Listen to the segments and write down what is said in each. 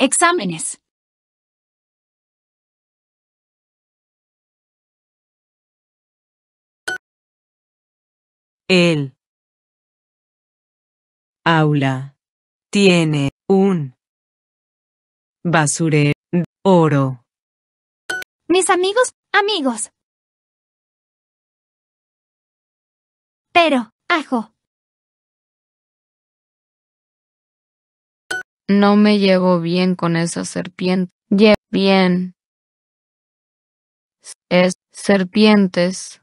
Exámenes. El aula tiene un basurero oro. Mis amigos, amigos. Pero, ajo. No me llevo bien con esa serpiente. Lle bien. Es serpientes.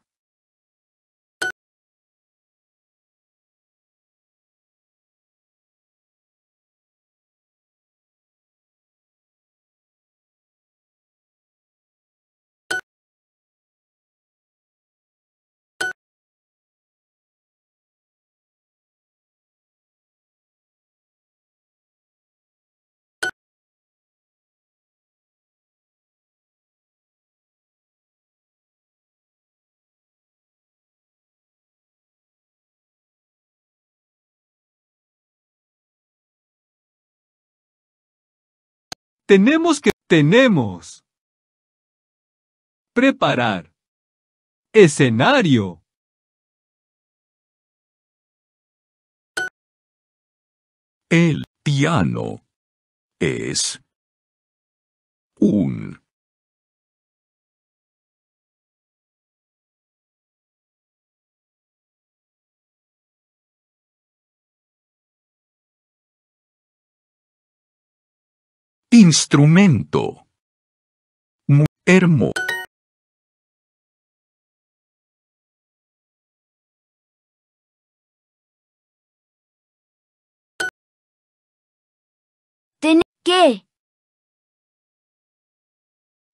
Tenemos que... Tenemos. Preparar. Escenario. El piano es un Instrumento. Hermoso. Tener que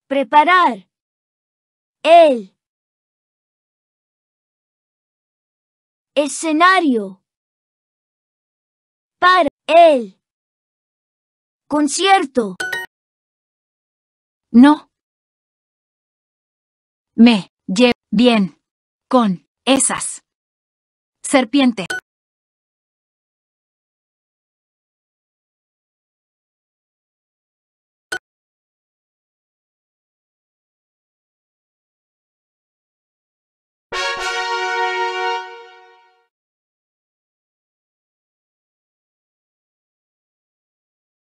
preparar el escenario para él. Concierto. No. Me llevo bien con esas serpientes.